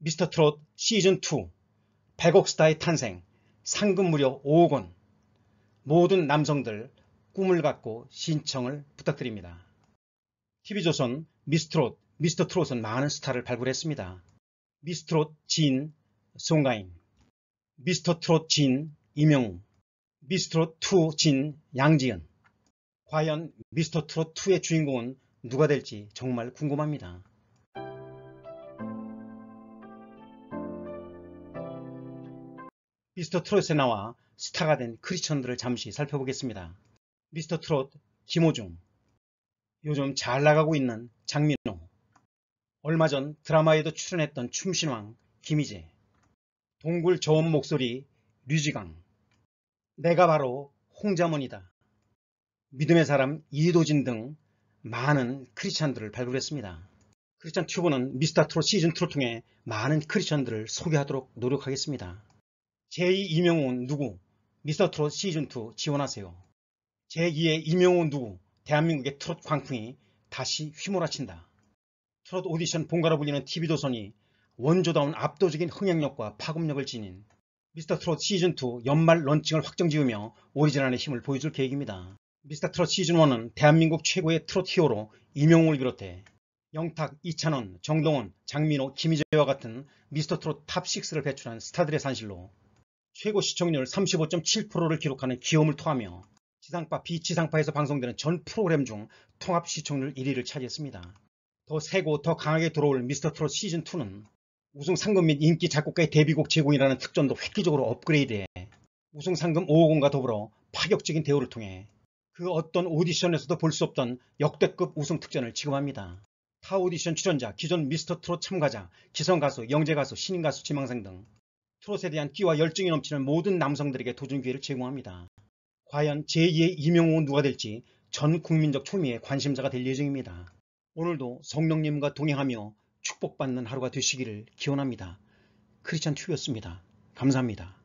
미스터 트롯 시즌2 100억 스타의 탄생 상금 무려 5억 원 모든 남성들 꿈을 갖고 신청을 부탁드립니다. TV조선 미스트롯 미스터 트롯은 많은 스타를 발굴했습니다. 미스트롯 진 송가인 미스터 트롯 진 이명웅 미스트롯 2 진 양지은 과연 미스터 트롯 2의 주인공은 누가 될지 정말 궁금합니다. 미스터 트롯에 나와 스타가 된 크리스천들을 잠시 살펴보겠습니다. 미스터 트롯 김호중 요즘 잘 나가고 있는 장민호 얼마 전 드라마에도 출연했던 춤신왕 김희재 동굴 저음 목소리 류지강 내가 바로 홍자문이다 믿음의 사람 이도진 등 많은 크리스천들을 발굴했습니다. 크리스천 튜브는 미스터 트롯 시즌2를 통해 많은 크리스천들을 소개하도록 노력하겠습니다. 제2 이명훈 누구? 미스터 트롯 시즌2 지원하세요. 제2의 이명훈 누구? 대한민국의 트롯 광풍이 다시 휘몰아친다. 트롯 오디션 본가로 불리는 TV조선이 원조다운 압도적인 흥행력과 파급력을 지닌 미스터 트롯 시즌2 연말 런칭을 확정지으며 오리지널의 힘을 보여줄 계획입니다. 미스터 트롯 시즌1은 대한민국 최고의 트롯 히어로 이명웅을 비롯해 영탁, 이찬원, 정동원, 장민호, 김희재와 같은 미스터 트롯 탑6를 배출한 스타들의 산실로 최고 시청률 35.7%를 기록하는 기염을 토하며 지상파, 비지상파에서 방송되는 전 프로그램 중 통합 시청률 1위를 차지했습니다. 더 세고 더 강하게 돌아올 미스터 트롯 시즌2는 우승 상금 및 인기 작곡가의 데뷔곡 제공이라는 특전도 획기적으로 업그레이드해 우승 상금 5억원과 더불어 파격적인 대우를 통해 그 어떤 오디션에서도 볼 수 없던 역대급 우승 특전을 지급합니다. 타 오디션 출연자, 기존 미스터 트롯 참가자, 기성가수, 영재가수, 신인가수, 지망생 등 트롯에 대한 끼와 열정이 넘치는 모든 남성들에게 도전 기회를 제공합니다. 과연 제2의 이명호는 누가 될지 전 국민적 초미의 관심사가 될 예정입니다. 오늘도 성령님과 동행하며 축복받는 하루가 되시기를 기원합니다. 크리스찬 튜브였습니다. 감사합니다.